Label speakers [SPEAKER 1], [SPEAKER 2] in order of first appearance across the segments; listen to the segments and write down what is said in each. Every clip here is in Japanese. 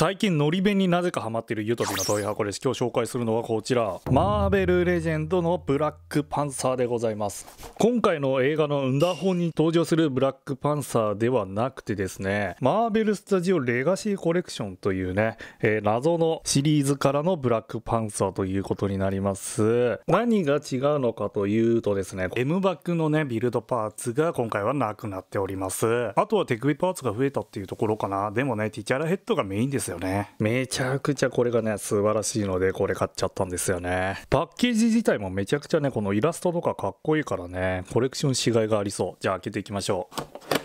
[SPEAKER 1] 最近のり弁になぜかハマっているゆとりの問い箱です今日紹介するのはこちらマーベルレジェンドのブラックパンサーでございます今回の映画のウンダーホンに登場するブラックパンサーではなくてですねマーベルスタジオレガシーコレクションというね、えー、謎のシリーズからのブラックパンサーということになります何が違うのかというとですね M バックのねビルドパーツが今回はなくなっておりますあとは手首パーツが増えたっていうところかなでもねティチャラヘッドがメインですですよね。めちゃくちゃこれがね、素晴らしいので、これ買っちゃったんですよね。パッケージ自体もめちゃくちゃね、このイラストとかかっこいいからね、コレクションしがいがありそう。じゃあ開けていきましょう。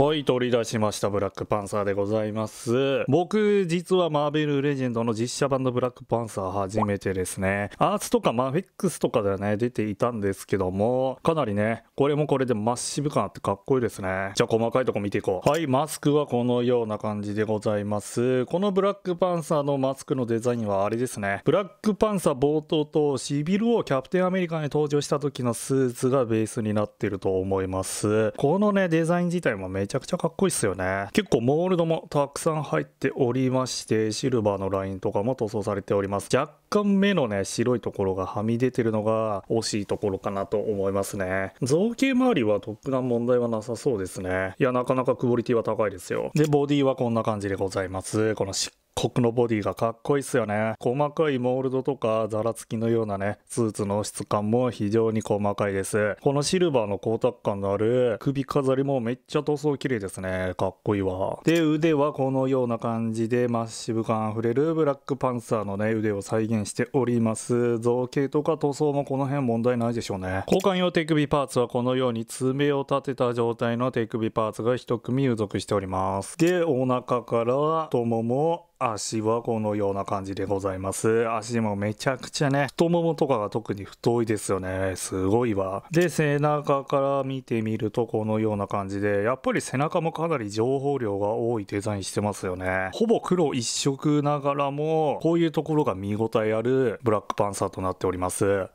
[SPEAKER 1] はい取り出しましたブラックパンサーでございます僕実はマーベルレジェンドの実写版のブラックパンサー初めてですねアーツとかマフィックスとかでね出ていたんですけどもかなりねこれもこれでマッシブ感あってかっこいいですねじゃあ細かいとこ見ていこうはいマスクはこのような感じでございますこのブラックパンサーのマスクのデザインはあれですねブラックパンサー冒頭とシビル王キャプテンアメリカに登場した時のスーツがベースになってると思いますこのねデザイン自体もめちゃくちゃかっこいいっすよね。結構モールドもたくさん入っておりまして、シルバーのラインとかも塗装されております。若干目のね、白いところがはみ出てるのが惜しいところかなと思いますね。造形周りは特段問題はなさそうですね。いや、なかなかクオリティは高いですよ。で、ボディはこんな感じでございます。このしっ僕のボディがかっこいいっすよね。細かいモールドとかザラつきのようなね、スーツの質感も非常に細かいです。このシルバーの光沢感のある首飾りもめっちゃ塗装綺麗ですね。かっこいいわ。で、腕はこのような感じでマッシブ感あふれるブラックパンサーのね、腕を再現しております。造形とか塗装もこの辺問題ないでしょうね。交換用手首パーツはこのように爪を立てた状態の手首パーツが1組付属しております。で、お腹から太もも、足はこのような感じでございます。足もめちゃくちゃね、太ももとかが特に太いですよね。すごいわ。で、背中から見てみるとこのような感じで、やっぱり背中もかなり情報量が多いデザインしてますよね。ほぼ黒一色ながらも、こういうところが見応えあるブラックパンサーとなっております。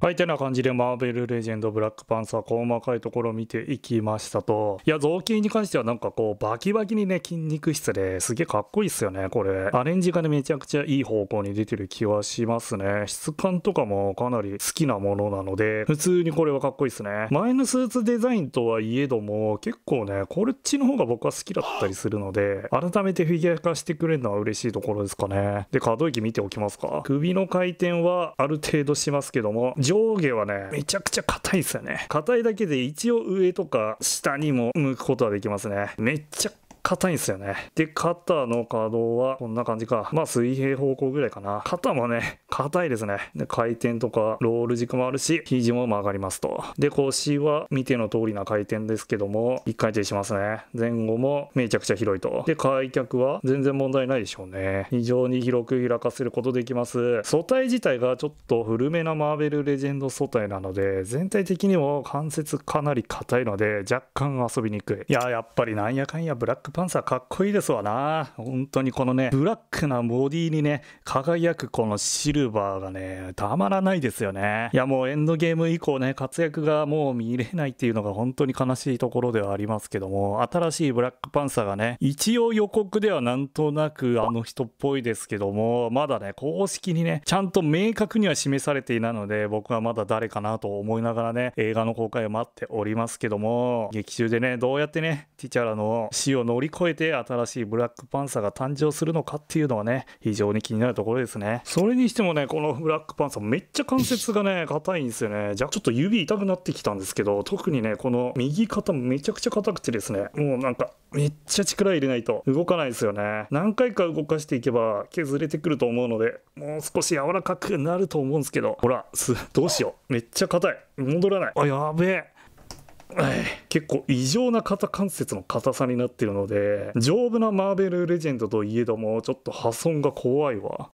[SPEAKER 1] はい、てな感じで、マーベルレジェンド、ブラックパンサー、細かいところを見ていきましたと。いや、雑巾に関してはなんかこう、バキバキにね、筋肉質ですげえかっこいいっすよね、これ。アレンジがね、めちゃくちゃいい方向に出てる気はしますね。質感とかもかなり好きなものなので、普通にこれはかっこいいっすね。前のスーツデザインとはいえども、結構ね、こっちの方が僕は好きだったりするので、改めてフィギュア化してくれるのは嬉しいところですかね。で、可動域見ておきますか。首の回転はある程度しますけども、上下はね、めちゃくちゃ硬いですよね。硬いだけで一応上とか下にも向くことはできますね。めちゃ硬いんですよね。で、肩の可動はこんな感じか。まあ水平方向ぐらいかな。肩もね、硬いですね。で、回転とかロール軸もあるし、肘も曲がりますと。で、腰は見ての通りな回転ですけども、一回転しますね。前後もめちゃくちゃ広いと。で、開脚は全然問題ないでしょうね。非常に広く開かせることできます。素体自体がちょっと古めなマーベルレジェンド素体なので、全体的にも関節かなり硬いので、若干遊びにくい。いや、やっぱりなんやかんやブラッククパンサーかっこいいですわな。本当にこのね、ブラックなボディにね、輝くこのシルバーがね、たまらないですよね。いやもうエンドゲーム以降ね、活躍がもう見れないっていうのが本当に悲しいところではありますけども、新しいブラックパンサーがね、一応予告ではなんとなくあの人っぽいですけども、まだね、公式にね、ちゃんと明確には示されていないので、僕はまだ誰かなと思いながらね、映画の公開を待っておりますけども、劇中でね、どうやってね、ティチャラの死を逃乗り越えて新しいブラックパンサーが誕生するのかっていうのはね、非常に気になるところですね。それにしてもね、このブラックパンサーめっちゃ関節がね、硬いんですよね。じゃあちょっと指痛くなってきたんですけど、特にね、この右肩めちゃくちゃ硬くてですね、もうなんかめっちゃ力入れないと動かないですよね。何回か動かしていけば削れてくると思うので、もう少し柔らかくなると思うんですけど、ほら、どうしよう。めっちゃ硬い。戻らない。あ、やべえ。結構異常な肩関節の硬さになってるので丈夫なマーベルレジェンドといえどもちょっと破損が怖いわ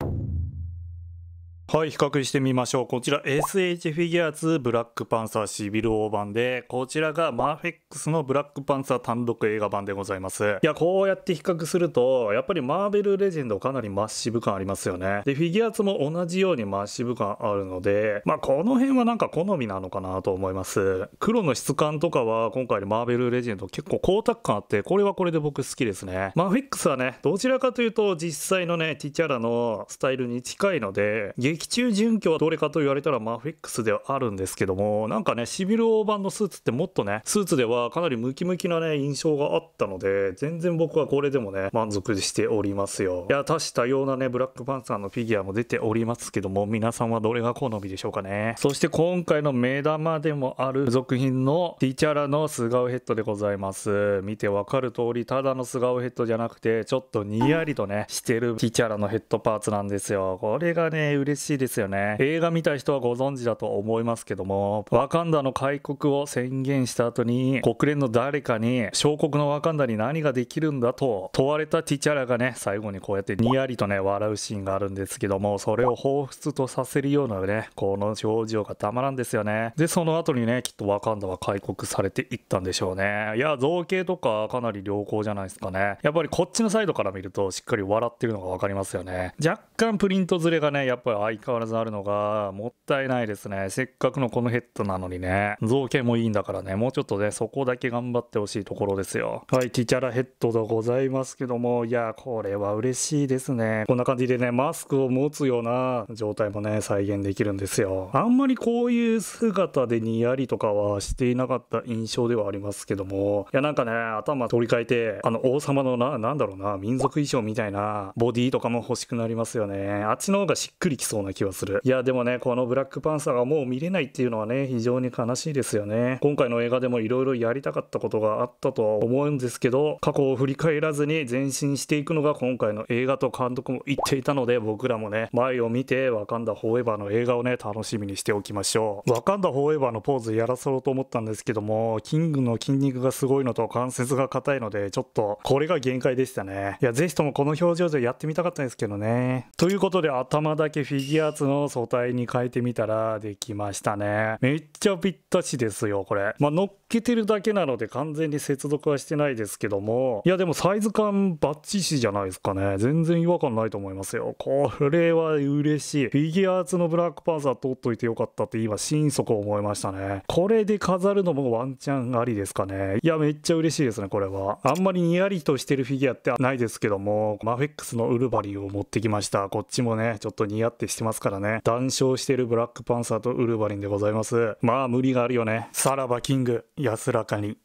[SPEAKER 1] はい、比較してみましょう。こちら SH フィギュアツブラックパンサーシビルオー版で、こちらがマーフェックスのブラックパンサー単独映画版でございます。いや、こうやって比較すると、やっぱりマーベルレジェンドかなりマッシブ感ありますよね。で、フィギュアツも同じようにマッシブ感あるので、まあこの辺はなんか好みなのかなと思います。黒の質感とかは今回のマーベルレジェンド結構光沢感あって、これはこれで僕好きですね。マーフェックスはね、どちらかというと実際のね、ティチャラのスタイルに近いので、激劇中準拠はどれかと言われたらマフィックスではあるんですけども、なんかね、シビル王版のスーツってもっとね、スーツではかなりムキムキなね、印象があったので、全然僕はこれでもね、満足しておりますよ。いや、多種多様なね、ブラックパンサーのフィギュアも出ておりますけども、皆さんはどれが好みでしょうかね。そして今回の目玉でもある付属品のティチャラの素顔ヘッドでございます。見てわかる通り、ただの素顔ヘッドじゃなくて、ちょっとニヤリとね、してるティチャラのヘッドパーツなんですよ。これがね、嬉しいしいですよね映画見た人はご存知だと思いますけどもワカンダの開国を宣言した後に国連の誰かに小国のワカンダに何ができるんだと問われたティチャラがね最後にこうやってニヤリとね笑うシーンがあるんですけどもそれを彷彿とさせるようなねこの表情がたまらんですよねでその後にねきっとワカンダは開国されていったんでしょうねいや造形とかかなり良好じゃないですかねやっぱりこっちのサイドから見るとしっかり笑ってるのが分かりますよね若干プリントズレがねやっぱり変わらずあるのが、もったいないですね。せっかくのこのヘッドなのにね。造形もいいんだからね。もうちょっとね、そこだけ頑張ってほしいところですよ。はい、ティキャラヘッドでございますけども、いや、これは嬉しいですね。こんな感じでね、マスクを持つような状態もね、再現できるんですよ。あんまりこういう姿でニヤリとかはしていなかった印象ではありますけども、いや、なんかね、頭取り替えて、あの、王様のな、なんだろうな、民族衣装みたいな、ボディとかも欲しくなりますよね。あっちの方がしっくりきそうな気はする。いや、でもね、このブラックパンサーがもう見れないっていうのはね、非常に悲しいですよね。今回の映画でもいろいろやりたかったことがあったとは思うんですけど、過去を振り返らずに前進していくのが今回の映画と監督も言っていたので、僕らもね、前を見て、ワカンダフォーエバーの映画をね、楽しみにしておきましょう。ワカンダフォーエバーのポーズやらそうと思ったんですけども、キングの筋肉がすごいのと関節が硬いので、ちょっと、これが限界でしたね。いや、ぜひともこの表情でやってみたかったんですけどね。ということで、頭だけフィギギアーツの素体に変えてみたらできましたね。めっちゃぴったしですよ、これ。まあ、乗っけてるだけなので完全に接続はしてないですけども、いやでもサイズ感バッチシじゃないですかね。全然違和感ないと思いますよ。これは嬉しい。フィギュアーツのブラックパンサー取っといてよかったって今心底思いましたね。これで飾るのもワンチャンありですかね。いや、めっちゃ嬉しいですね、これは。あんまりニヤリとしてるフィギュアってないですけども、マフェックスのウルバリンを持ってきました。こっちもね、ちょっとニヤってしてしますからね。談笑してるブラックパンサーとウルヴァリンでございます。まあ無理があるよね。さらばキング、安らかに。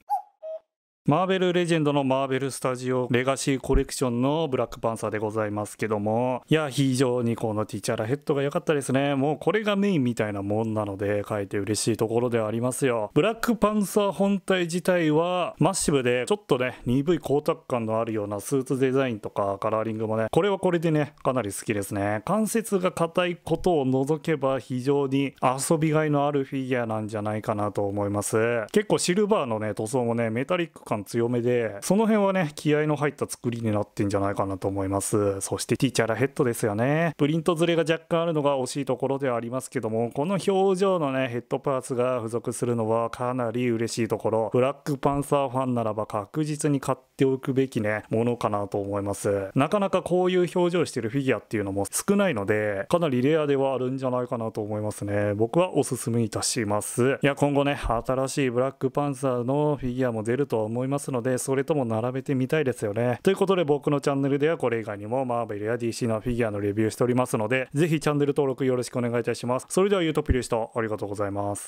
[SPEAKER 1] マーベルレジェンドのマーベルスタジオレガシーコレクションのブラックパンサーでございますけども、いや、非常にこのティーチャラヘッドが良かったですね。もうこれがメインみたいなもんなので、書いて嬉しいところではありますよ。ブラックパンサー本体自体はマッシブで、ちょっとね、鈍い光沢感のあるようなスーツデザインとかカラーリングもね、これはこれでね、かなり好きですね。関節が硬いことを除けば非常に遊びがいのあるフィギュアなんじゃないかなと思います。結構シルバーのね、塗装もね、メタリック感感強めで、その辺はね、気合の入った作りになってんじゃないかなと思います。そしてティーチャラヘッドですよね。プリントズレが若干あるのが惜しいところではありますけども、この表情のね、ヘッドパーツが付属するのはかなり嬉しいところ。ブラックパンサーファンならば確実に買ってっておくべきね、ものかなと思います。なかなかこういう表情してるフィギュアっていうのも少ないので、かなりレアではあるんじゃないかなと思いますね。僕はおすすめいたします。いや、今後ね、新しいブラックパンサーのフィギュアも出るとは思いますので、それとも並べてみたいですよね。ということで僕のチャンネルではこれ以外にもマーベルや DC のフィギュアのレビューしておりますので、ぜひチャンネル登録よろしくお願いいたします。それではユートピぴでした。ありがとうございます。